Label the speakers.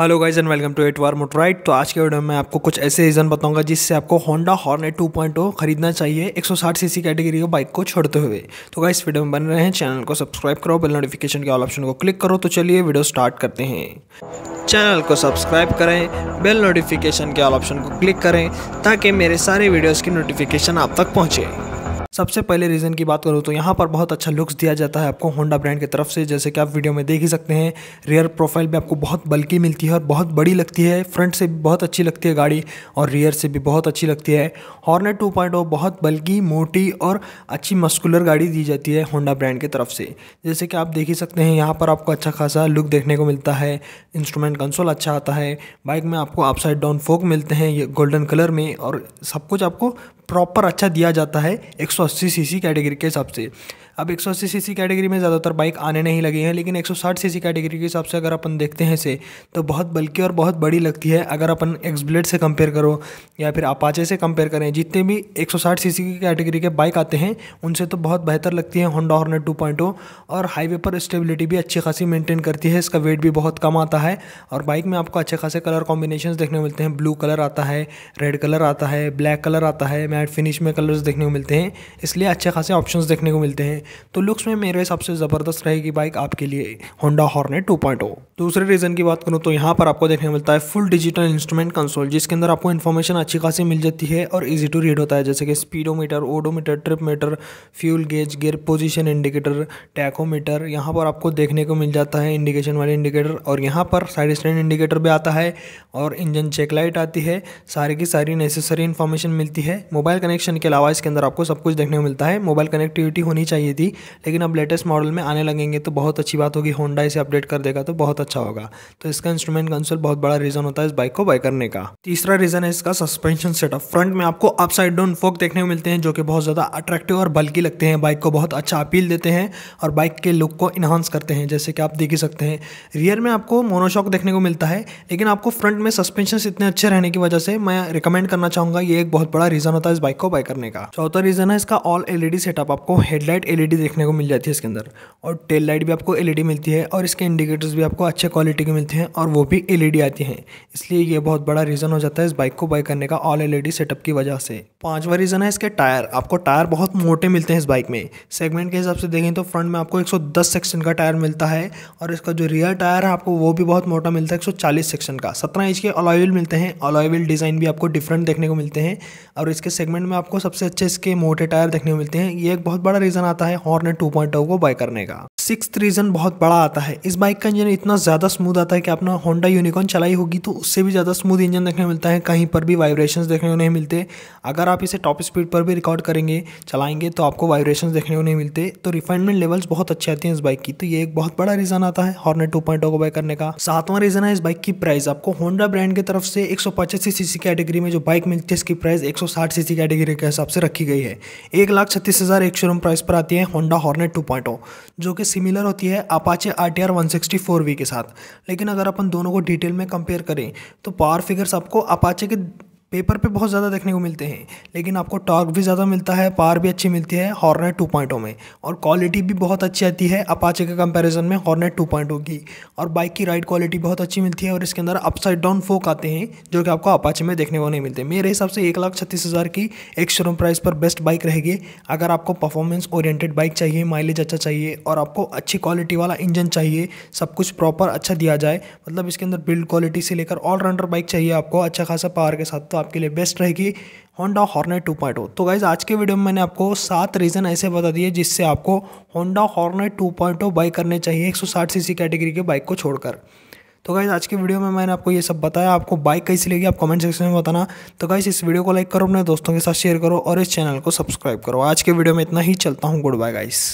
Speaker 1: hello guys and welcome to एट वार moto ride तो आज के वीडियो में आपको कुछ ऐसे रीज़न बताऊंगा जिससे आपको होंडा हॉर्नेट 2.0 खरीदना चाहिए 160 सीसी कैटेगरी की बाइक को छोड़ते हुए तो गाइस वीडियो में बन रहे हैं चैनल को सब्सक्राइब करो बेल नोटिफिकेशन के ऑल ऑप्शन को क्लिक करो तो चलिए वीडियो स्टार्ट करते हैं चैनल को सब्सक्राइब करें बेल नोटिफिकेशन के ऑल ऑप्शन को क्लिक करें ताकि मेरे सारे वीडियोज़ की नोटिफिकेशन आप तक पहुँचे सबसे पहले रीज़न की बात करूँ तो यहाँ पर बहुत अच्छा लुक्स दिया जाता है आपको होंडा ब्रांड की तरफ से जैसे कि आप वीडियो में देख ही सकते हैं रियर प्रोफाइल में आपको बहुत बल्कि मिलती है और बहुत बड़ी लगती है फ्रंट से भी बहुत अच्छी लगती है गाड़ी और रियर से भी बहुत अच्छी लगती है हॉर्नेट टू oh बहुत बल्कि मोटी और अच्छी मस्कुलर गाड़ी दी जाती है होंडा ब्रांड की तरफ से जैसे कि आप देख ही सकते हैं यहाँ पर आपको अच्छा खासा लुक देखने को मिलता है इंस्ट्रूमेंट कंसोल अच्छा आता है बाइक में आपको अपसाइड डाउन फोक मिलते हैं ये गोल्डन कलर में और सब कुछ आपको प्रॉपर अच्छा दिया जाता है एक अस्सी सी कैटेगरी के हिसाब से अब एक सौ कैटेगरी में ज़्यादातर बाइक आने नहीं लगी हैं लेकिन एक सौ कैटेगरी के हिसाब से अगर अपन देखते हैं इसे तो बहुत बल्कि और बहुत बड़ी लगती है अगर अपन एक्सब्लेट से कंपेयर करो या फिर अपाचे से कंपेयर करें जितने भी एक सौ की कैटेगरी के बाइक आते हैं उनसे तो बहुत बेहतर लगती है होंडा हॉर्नेट टू पॉइंट और हाईवे पर स्टेबिलिटी भी अच्छी खासी मेंटेन करती है इसका वेट भी बहुत कम आता है और बाइक में आपको अच्छे खासे कलर कॉम्बिनेशन देखने मिलते हैं ब्लू कलर आता है रेड कलर आता है ब्लैक कलर आता है मैट फिनिश में कलर्स देखने को मिलते हैं इसलिए अच्छे खासे ऑप्शंस देखने को मिलते हैं तो लुक्स में मेरे हिसाब से ज़बरदस्त रहेगी बाइक आपके लिए होंडा हॉर्नेट ओ दूसरे रीज़न की बात करूँ तो यहाँ पर आपको देखने मिलता है फुल डिजिटल इंस्ट्रूमेंट कंसोल जिसके अंदर आपको इन्फॉर्मेशन अच्छी खासी मिल जाती है और ईजी टू रीड होता है जैसे कि speedometer odometer trip meter fuel gauge gear position indicator tachometer यहाँ पर आपको देखने को मिल जाता है इंडिकेशन वाले इंडिकेटर और यहाँ पर साइड स्टैंड इंडिकेटर भी आता है और इंजन चेक लाइट आती है सारी की सारी नेसेसरी इन्फॉर्मेशन मिलती है मोबाइल कनेक्शन के अलावा इसके अंदर आपको सब कुछ देखने को मिलता है मोबाइल कनेक्टिविटी होनी चाहिए थी लेकिन अब लेटेस्ट मॉडल में आने लगेंगे तो बहुत अच्छी बात होगी होंडा इसे अपडेट कर देगा तो बहुत अच्छा होगा तो इसका इंस्ट्रूमेंट कंसोल बहुत बड़ा रीज़न होता है इस बाइक को बाय करने का तीसरा रीज़न है इसका सस्पेंशन सेटअप फ्रंट में आपको अप साइड डाउन फोक देखने को मिलते हैं जो कि बहुत ज़्यादा अट्रैक्टिव और बल्कि लगते हैं बाइक को बहुत अच्छा अपील देते हैं और बाइक के लुक को इन्हांस करते हैं जैसे कि आप देख ही सकते हैं रियर में आपको मोनोशॉक देखने को मिलता है लेकिन आपको फ्रंट में सस्पेंशन इतने अच्छे रहने की वजह से मैं रिकमेंड करना चाहूंगा ये एक बहुत बड़ा रीज़न होता है इस बाइक को बाय करने का चौथा रीज़न है इसका ऑल एलईडी सेटअप आपको हेडलाइट एलईडी देखने को मिल जाती है इसके अंदर और टेल लाइट भी आपको एल मिलती है और इसके इंडिकेटर्स भी आपको अच्छे क्वालिटी के मिलते हैं और वो भी एल आती हैं इसलिए ये बहुत बड़ा रीज़न हो जाता है इस बाइक को बाई करने का ऑल एल सेटअप की वजह से पाँचवा रीज़न है इसके टायर आपको टायर बहुत मोटे मिलते हैं इस बाइक में सेगमेंट के हिसाब से देखें तो फ्रंट में आपको एक सेक्शन का टायर मिलता है और इसका जो रियर टायर है आपको वो भी बहुत मोटा मिलता है एक सेक्शन का सत्रह इंच के अलॉयल मिलते हैं अलॉयल डिज़ाइन भी आपको डिफरेंट देखने को मिलते हैं और इसके सेगमेंट में आपको सबसे अच्छे इसके मोटे टायर देखने को मिलते हैं ये एक बहुत बड़ा रीज़न आता है है हॉर्नेट 2.0 को बाय करने का सिक्स रीजन बहुत बड़ा आता है इस बाइक का इंजन इतना ज्यादा स्मूथ आता है कि आपने होंडा यूनिकॉर्न चलाई होगी तो उससे भी ज्यादा स्मूथ इंजन देखने मिलता है कहीं पर भी वाइब्रेशन देखने को नहीं मिलते अगर आप इसे टॉप स्पीड पर भी रिकॉर्ड करेंगे चलाएंगे तो आपको वाइब्रेशन देखने को नहीं मिलते तो रिफाइनमेंट लेवल्स बहुत अच्छे आते हैं इस बाइक की तो ये एक बहुत बड़ा रीजन आता है हॉर्नेट टू को बाय करने का सातवां रीजन है इस बाइक की प्राइस आपको होंडा ब्रांड की तरफ से एक सीसी कैटेगरी में जो बाइक मिलती है इसकी प्राइस एक सीसी कैटेगरी के हिसाब से रखी गई है एक लाख छत्तीस हजार एक शोरूम प्राइस पर आती है है होंडा हॉर्नेट 2.0 जो कि सिमिलर होती है Apache R T R one sixty four V के साथ लेकिन अगर अपन दोनों को डिटेल में कंपेयर करें तो पावर फिगर्स आपको अपाचे के पेपर पे बहुत ज़्यादा देखने को मिलते हैं लेकिन आपको टॉर्क भी ज़्यादा मिलता है पावर भी अच्छी मिलती है हॉर्नेट टू पॉइंटों में और क्वालिटी भी बहुत अच्छी आती है अपाचे के कंपैरिजन में हॉर्नेट टू पॉइंटों की और बाइक की राइड क्वालिटी बहुत अच्छी मिलती है और इसके अंदर अपसाइड डाउन फोक आते हैं जो कि आपको अपाचे में देखने को नहीं मिलते मेरे हिसाब से एक लाख छत्तीस हज़ार की एक शोरूम प्राइस पर बेस्ट बाइक रहेगी अगर आपको परफॉर्मेंस ओरिएंटेड बाइक चाहिए माइलेज अच्छा चाहिए और आपको अच्छी क्वालिटी वाला इंजन चाहिए सब कुछ प्रॉपर अच्छा दिया जाए मतलब इसके अंदर बिल्ड क्वालिटी से लेकर ऑलराउंडर बाइक चाहिए आपको अच्छा खासा पावर के साथ तो तो आपके लिए बेस्ट रहेगी होंडा हॉर्नेट पॉइंट तो गाइज़ आज के वीडियो में मैंने आपको सात रीज़न ऐसे बता दिए जिससे आपको होंडा हॉर्नेट पॉइंट बाइक करने चाहिए एक सीसी कैटेगरी के बाइक को छोड़कर तो गाइज़ आज के वीडियो में मैंने आपको ये सब बताया आपको बाइक कैसी लगी आप कमेंट सेक्शन में बताना तो गाइज़ इस वीडियो को लाइक करो अपने दोस्तों के साथ शेयर करो और इस चैनल को सब्सक्राइब करो आज के वीडियो में इतना ही चलता हूँ गुड बाय गाइज